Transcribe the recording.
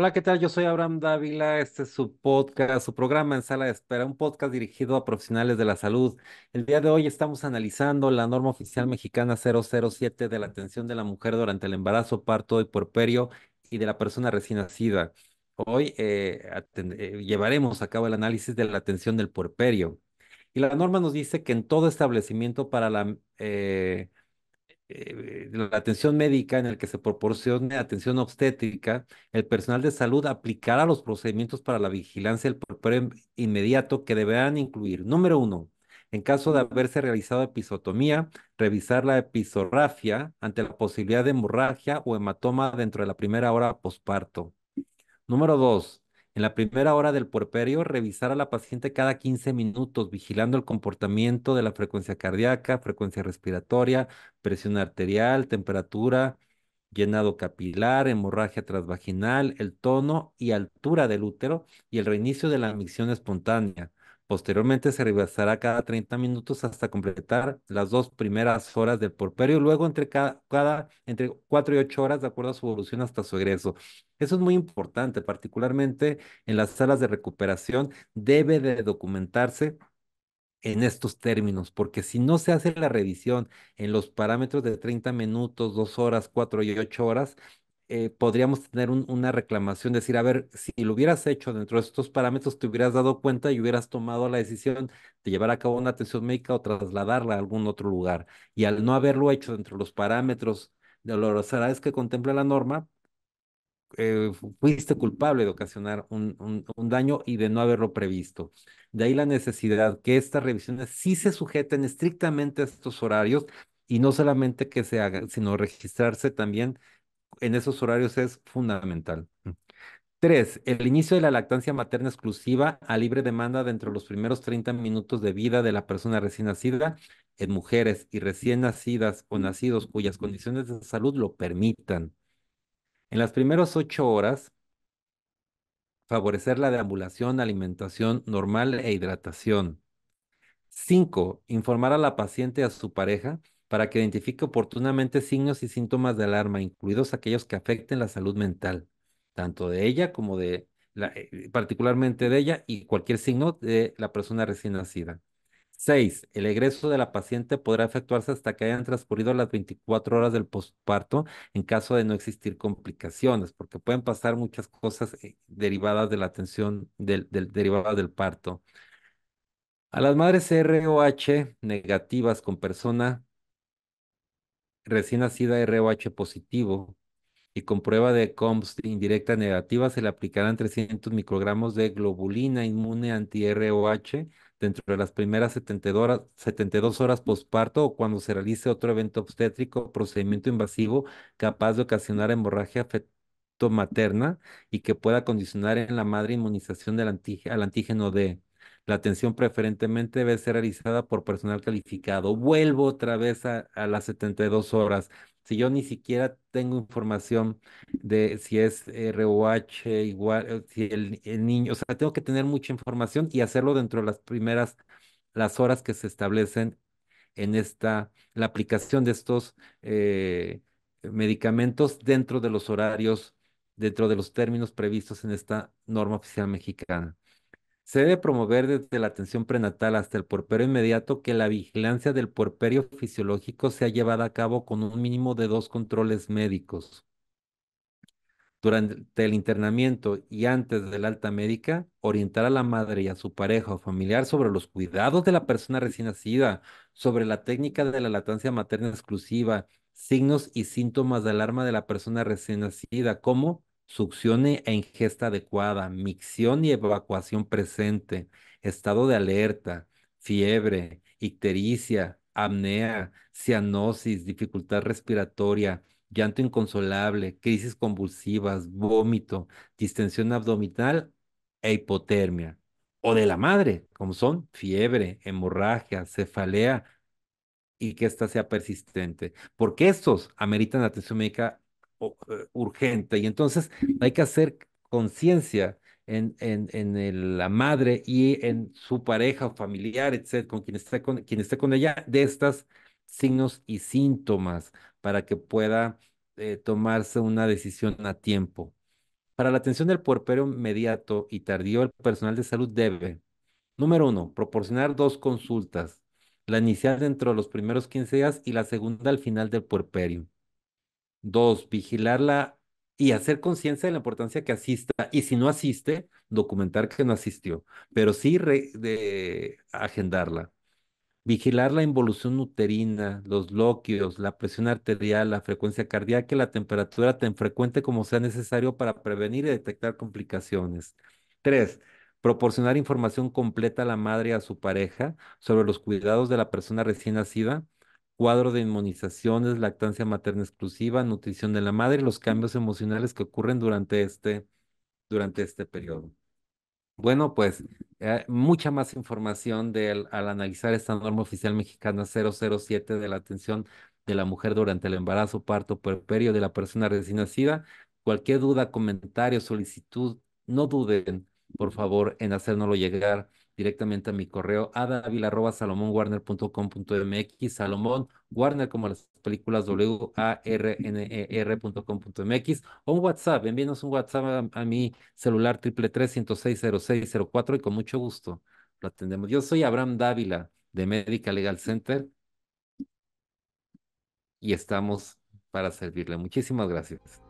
Hola, ¿qué tal? Yo soy Abraham Dávila. Este es su podcast, su programa en sala de espera, un podcast dirigido a profesionales de la salud. El día de hoy estamos analizando la norma oficial mexicana 007 de la atención de la mujer durante el embarazo, parto y puerperio y de la persona recién nacida. Hoy eh, eh, llevaremos a cabo el análisis de la atención del puerperio. Y la norma nos dice que en todo establecimiento para la... Eh, eh, la atención médica en el que se proporcione atención obstétrica, el personal de salud aplicará los procedimientos para la vigilancia del inmediato que deberán incluir. Número uno, en caso de haberse realizado episotomía, revisar la episorrafia ante la posibilidad de hemorragia o hematoma dentro de la primera hora posparto. Número dos, en la primera hora del puerperio, revisar a la paciente cada 15 minutos, vigilando el comportamiento de la frecuencia cardíaca, frecuencia respiratoria, presión arterial, temperatura, llenado capilar, hemorragia transvaginal, el tono y altura del útero y el reinicio de la micción espontánea. Posteriormente se revisará cada 30 minutos hasta completar las dos primeras horas del porperio, luego entre cada, cada entre 4 y 8 horas de acuerdo a su evolución hasta su egreso. Eso es muy importante, particularmente en las salas de recuperación debe de documentarse en estos términos, porque si no se hace la revisión en los parámetros de 30 minutos, 2 horas, 4 y 8 horas, eh, podríamos tener una reclamación, decir, a ver, si lo hubieras hecho dentro de estos parámetros, te hubieras dado cuenta y hubieras tomado la decisión de llevar a cabo una atención médica o trasladarla a algún otro lugar. Y al no haberlo hecho dentro de los parámetros de los horarios que contempla la norma, eh, fuiste culpable de ocasionar un, un, un, daño y de no haberlo previsto. De ahí la necesidad que estas revisiones sí se sujeten estrictamente a estos horarios y no solamente que se hagan, sino registrarse también en esos horarios es fundamental. Tres, el inicio de la lactancia materna exclusiva a libre demanda dentro de los primeros 30 minutos de vida de la persona recién nacida en mujeres y recién nacidas o nacidos cuyas condiciones de salud lo permitan. En las primeras ocho horas, favorecer la deambulación, alimentación normal e hidratación. Cinco, informar a la paciente y a su pareja para que identifique oportunamente signos y síntomas de alarma, incluidos aquellos que afecten la salud mental, tanto de ella como de, la, eh, particularmente de ella y cualquier signo de la persona recién nacida. Seis, El egreso de la paciente podrá efectuarse hasta que hayan transcurrido las 24 horas del postparto, en caso de no existir complicaciones, porque pueden pasar muchas cosas eh, derivadas de la atención del, del parto. A las madres ROH negativas con persona recién nacida ROH positivo y con prueba de COMS indirecta negativa se le aplicarán 300 microgramos de globulina inmune anti-ROH dentro de las primeras 72 horas posparto o cuando se realice otro evento obstétrico o procedimiento invasivo capaz de ocasionar hemorragia fetomaterna y que pueda condicionar en la madre inmunización del antígeno D. La atención preferentemente debe ser realizada por personal calificado. Vuelvo otra vez a, las 72 horas. Si yo ni siquiera tengo información de si es ROH eh, igual, eh, si el, niño, o sea, tengo que tener mucha información y hacerlo dentro de las primeras, las horas que se establecen en esta, la aplicación de estos eh, medicamentos dentro de los horarios, dentro de los términos previstos en esta norma oficial mexicana. Se debe promover desde la atención prenatal hasta el puerperio inmediato que la vigilancia del puerperio fisiológico sea llevada a cabo con un mínimo de dos controles médicos. Durante el internamiento y antes del alta médica, orientar a la madre y a su pareja o familiar sobre los cuidados de la persona recién nacida, sobre la técnica de la latancia materna exclusiva, signos y síntomas de alarma de la persona recién nacida, como succión e ingesta adecuada, micción y evacuación presente, estado de alerta, fiebre, ictericia, apnea, cianosis, dificultad respiratoria, llanto inconsolable, crisis convulsivas, vómito, distensión abdominal e hipotermia. O de la madre, como son fiebre, hemorragia, cefalea y que ésta sea persistente, porque estos ameritan atención médica eh, urgente. Y entonces hay que hacer conciencia en, en, la madre y en su pareja o familiar, etcétera, con quien esté con, quien esté con ella, de estos signos y síntomas para que pueda eh, tomarse una decisión a tiempo. Para la atención del puerperio inmediato y tardío, el personal de salud debe, número uno, proporcionar dos consultas, la inicial dentro de los primeros 15 días y la segunda al final del puerperio. Dos, vigilarla y hacer conciencia de la importancia que asista. Y si no asiste, documentar que no asistió, pero sí de, agendarla. Vigilar la involución uterina, los loquios, la presión arterial, la frecuencia cardíaca la temperatura tan frecuente como sea necesario para prevenir y detectar complicaciones. Tres, proporcionar información completa a la madre y a su pareja sobre los cuidados de la persona recién nacida cuadro de inmunizaciones, lactancia materna exclusiva, nutrición de la madre y los cambios emocionales que ocurren durante este, durante este periodo. Bueno, pues eh, mucha más información al analizar esta norma oficial mexicana 007 de la atención de la mujer durante el embarazo, parto, puerperio de la persona recién nacida. Cualquier duda, comentario, solicitud, no duden, por favor, en hacérnoslo llegar directamente a mi correo arroba Salomón Warner como las películas W-A-R-N-E-R.com.mx o un WhatsApp, envíenos un WhatsApp a, mi celular triple tres y con mucho gusto lo atendemos. Yo soy Abraham Dávila de Médica Legal Center y estamos para servirle. Muchísimas gracias.